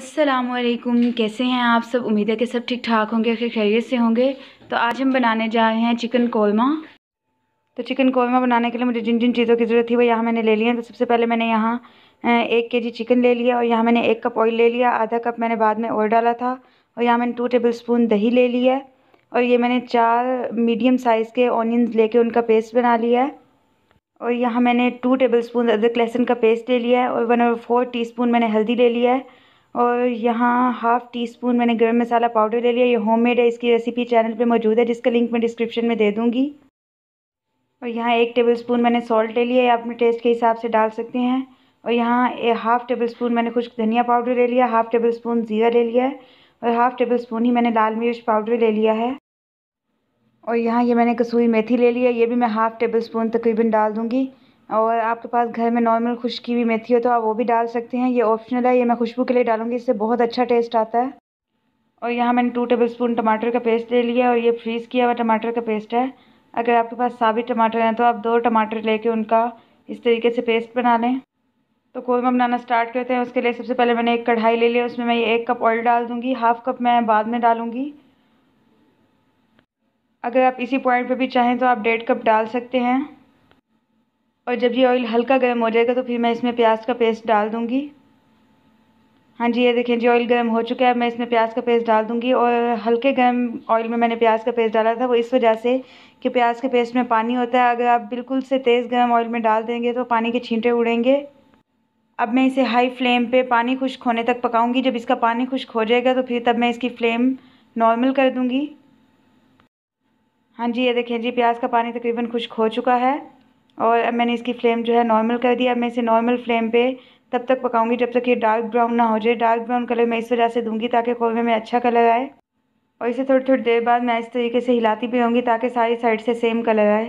असलकुम कैसे हैं आप सब उम्मीद है कि सब ठीक ठाक होंगे फिर खैरियत से होंगे तो आज हम बनाने जा रहे हैं चिकन कोरमा तो चिकन कोरमा बनाने के लिए मुझे जिन जिन चीज़ों की ज़रूरत थी वो यहाँ मैंने ले लिया तो सबसे पहले मैंने यहाँ एक के जी चिकन ले लिया और यहाँ मैंने एक कप ऑयल ले लिया आधा कप मैंने बाद में और डाला था और यहाँ मैंने टू टेबल स्पून दही ले लिया और ये मैंने चार मीडियम साइज़ के ऑनियंस कर उनका पेस्ट बना लिया है और यहाँ मैंने टू टेबल स्पून अदरक लहसुन का पेस्ट ले लिया है और वन और फोर टी स्पून मैंने हल्दी ले लिया है और यहाँ हाफ़ टी स्पून मैंने गर्म मसाला पाउडर ले लिया ये होममेड है इसकी रेसिपी चैनल पे मौजूद है जिसका लिंक मैं डिस्क्रिप्शन में दे दूँगी और यहाँ एक टेबल स्पून मैंने सॉल्ट ले लिया है आप अपने टेस्ट के हिसाब से डाल सकते हैं और यहाँ हाफ़ टेबल स्पून मैंने खुश्क धनिया पाउडर ले लिया हाफ़ टेबल स्पून ज़ीरा ले लिया है और हाफ़ टेबल स्पून ही मैंने लाल मिर्च पाउडर ले लिया है और यहाँ ये मैंने कसूरी मेथी ले लिया ये भी मैं हाफ़ टेबल स्पून तकरीबन डाल दूँगी और आपके पास घर में नॉर्मल खुश्की हुई मेथी हो तो आप वो भी डाल सकते हैं ये ऑप्शनल है ये मैं खुशबू के लिए डालूंगी इससे बहुत अच्छा टेस्ट आता है और यहाँ मैंने टू टेबल स्पून टमाटर का पेस्ट ले लिया और ये फ्रीज़ किया हुआ टमाटर का पेस्ट है अगर आपके पास साबित टमाटर हैं तो आप दो टमाटर लेके उनका इस तरीके से पेस्ट बना लें तो कोरमा बनाना स्टार्ट करते हैं उसके लिए सबसे पहले मैंने एक कढ़ाई ले लिया उसमें मैं ये एक कप ऑयल डाल दूँगी हाफ़ कप मैं बाद में डालूँगी अगर आप इसी पॉइंट पे भी चाहें तो आप डेढ़ कप डाल सकते हैं और जब ये ऑयल हल्का गर्म हो जाएगा तो फिर मैं इसमें प्याज का पेस्ट डाल दूँगी हाँ जी ये देखें जी ऑयल गर्म हो चुका है अब मैं इसमें प्याज का पेस्ट डाल दूँगी और हल्के गर्म ऑयल में मैंने प्याज का पेस्ट डाला था वो इस वजह से कि प्याज के पेस्ट में पानी होता है अगर आप बिल्कुल से तेज़ गर्म ऑयल में डाल देंगे तो पानी के छींटे उड़ेंगे अब मैं इसे हाई फ्लेम पे पानी खुश्क होने तक पकाऊंगी जब इसका पानी खुश्क हो जाएगा तो फिर तब मैं इसकी फ्लेम नॉर्मल कर दूंगी हाँ जी ये देखें जी प्याज का पानी तकरीबन खुश्क हो चुका है और अब मैंने इसकी फ्लेम जो है नॉर्मल कर दिया अब मैं इसे नॉर्मल फ्लेम पे तब तक पकाऊंगी जब तक ये डार्क ब्राउन ना हो जाए डार्क ब्राउन कलर मैं इस वजह से दूंगी ताकि कौरमे में अच्छा कलर आए और इसे थोड़ी थोड़ी देर बाद मैं इस तरीके से हिलाती भी रहूँगी ताकि सारी साइड से सेम कलर आए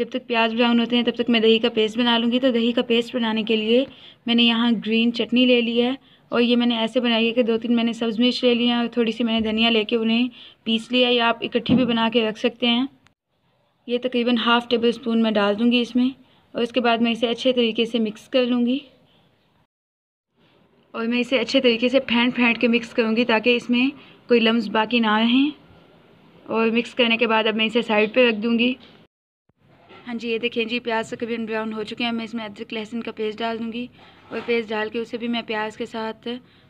जब तक प्याज ब्राउन होते हैं तब तक मैं दही का पेस्ट बना लूँगी तो दही का पेस्ट बनाने के लिए मैंने यहाँ ग्रीन चटनी ले ली है और ये मैंने ऐसे बनाई है कि दो तीन मैंने सब्ज़ मिर्च ले लिया है और थोड़ी सी मैंने धनिया लेके उन्हें पीस लिया या आप इकट्ठी भी बना के रख सकते हैं ये तकरीबन हाफ़ टेबल स्पून मैं डाल दूँगी इसमें और इसके बाद मैं इसे अच्छे तरीके से मिक्स कर लूँगी और मैं इसे अच्छे तरीके से फेंट फेंट के मिक्स करूँगी ताकि इसमें कोई लम्ब बाकी ना रहें और मिक्स करने के बाद अब मैं इसे साइड पे रख दूँगी हाँ जी ये देखें जी प्याज कभी ब्राउन हो चुके हैं मैं इसमें अदरक लहसुन का पेस्ट डाल दूँगी और पेस्ट डाल के उसे भी मैं प्याज के साथ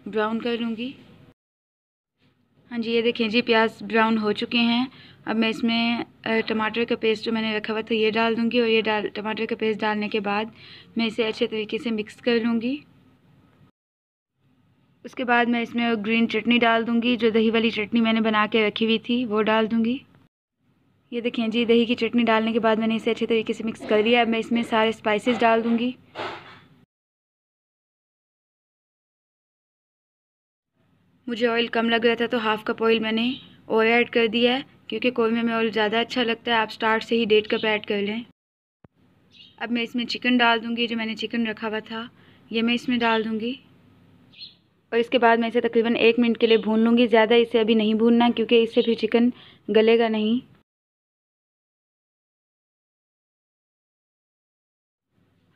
ब्राउन कर लूँगी हाँ जी ये देखिए जी प्याज ब्राउन हो चुके हैं अब मैं इसमें टमाटर का पेस्ट जो मैंने रखा हुआ था ये डाल दूँगी और ये डाल टमाटर का पेस्ट डालने के बाद मैं इसे अच्छे तरीके से मिक्स कर लूँगी उसके बाद मैं इसमें ग्रीन चटनी डाल दूँगी जो दही वाली चटनी मैंने बना के रखी हुई थी वो डाल दूँगी ये देखें जी दही की चटनी डालने के बाद मैंने इसे अच्छे तरीके से मिक्स कर लिया अब मैं इसमें सारे स्पाइसेस डाल दूँगी मुझे ऑयल कम लग रहा था तो हाफ़ कप ऑयल मैंने और ऐड कर दिया है क्योंकि कौरमे में ऑयल ज़्यादा अच्छा लगता है आप स्टार्ट से ही डेढ़ कप ऐड कर लें अब मैं इसमें चिकन डाल दूँगी जो मैंने चिकन रखा हुआ था ये मैं इसमें डाल दूँगी और इसके बाद मैं इसे तकरीबन एक मिनट के लिए भून लूँगी ज़्यादा इसे अभी नहीं भूनना क्योंकि इससे फिर चिकन गलेगा नहीं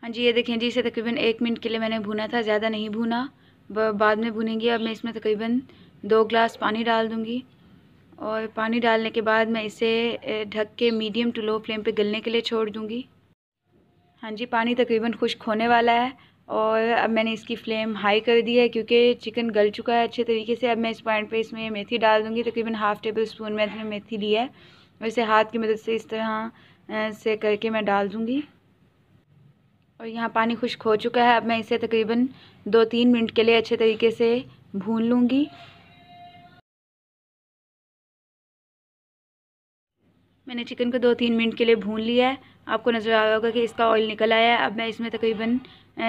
हाँ जी ये देखें जी इसे तकरीबन एक मिनट के लिए मैंने भूना था ज़्यादा नहीं भूना बाद में भुनेंगे अब मैं इसमें तकरीबन दो ग्लास पानी डाल दूँगी और पानी डालने के बाद मैं इसे ढक के मीडियम टू लो फ्लेम पे गलने के लिए छोड़ दूँगी हाँ जी पानी तकरीबन खुश्क होने वाला है और अब मैंने इसकी फ्लेम हाई कर दी है क्योंकि चिकन गल चुका है अच्छे तरीके से अब मैं इस पॉइंट पे इसमें मेथी डाल दूँगी तकरीबन हाफ़ टेबल स्पून मैंने मेथी ली है और इसे हाथ की मदद से इस तरह से करके मैं डाल दूँगी और यहाँ पानी खुश्क हो चुका है अब मैं इसे तकरीबन दो तीन मिनट के लिए अच्छे तरीके से भून लूँगी मैंने चिकन को दो तीन मिनट के लिए भून लिया है आपको नज़र आ रहा होगा कि इसका ऑयल निकल आया है अब मैं इसमें तकरीबन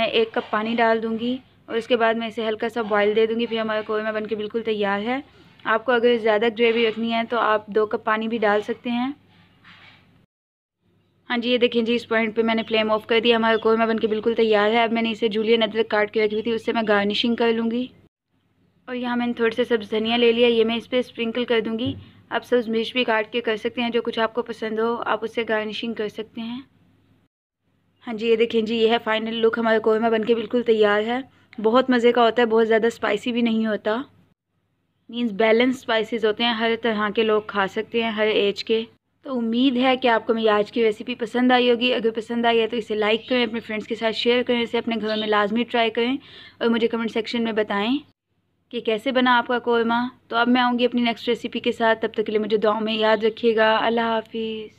एक कप पानी डाल दूँगी और उसके बाद मैं इसे हल्का सा बॉयल दे दूँगी फिर हमारा कोरमा के बिल्कुल तैयार है आपको अगर ज़्यादा ग्रेवी रखनी है तो आप दो कप पानी भी डाल सकते हैं हाँ जी ये देखें जी इस पॉइंट पे मैंने फ्लेम ऑफ कर दिया हमारा कोरमा बनके बिल्कुल तैयार है अब मैंने इसे जूलियन अदरक काट के रखी हुई थी उससे मैं गार्निशिंग कर लूँगी और यहाँ मैंने थोड़े से सब्ज़ धनिया ले लिया ये मैं इस पर स्प्रिंकल कर दूँगी आप सब्ज़ मिर्च भी काट के कर सकते हैं जो कुछ आपको पसंद हो आप उससे गार्निशिंग कर सकते हैं हाँ जी ये देखें जी ये है फाइनल लुक हमारा कोरमा बन बिल्कुल तैयार है बहुत मज़े का होता है बहुत ज़्यादा स्पाइसी भी नहीं होता मीन्स बैलेंस स्पाइसिस होते हैं हर तरह के लोग खा सकते हैं हर एज के तो उम्मीद है कि आपको मेरी आज की रेसिपी पसंद आई होगी अगर पसंद आई है तो इसे लाइक करें अपने फ्रेंड्स के साथ शेयर करें इसे अपने घर में लाजमी ट्राई करें और मुझे कमेंट सेक्शन में बताएं कि कैसे बना आपका कोरमा तो अब मैं आऊँगी अपनी नेक्स्ट रेसिपी के साथ तब तक के लिए मुझे दुआ में याद रखिएगा अल्लाह हाफिज़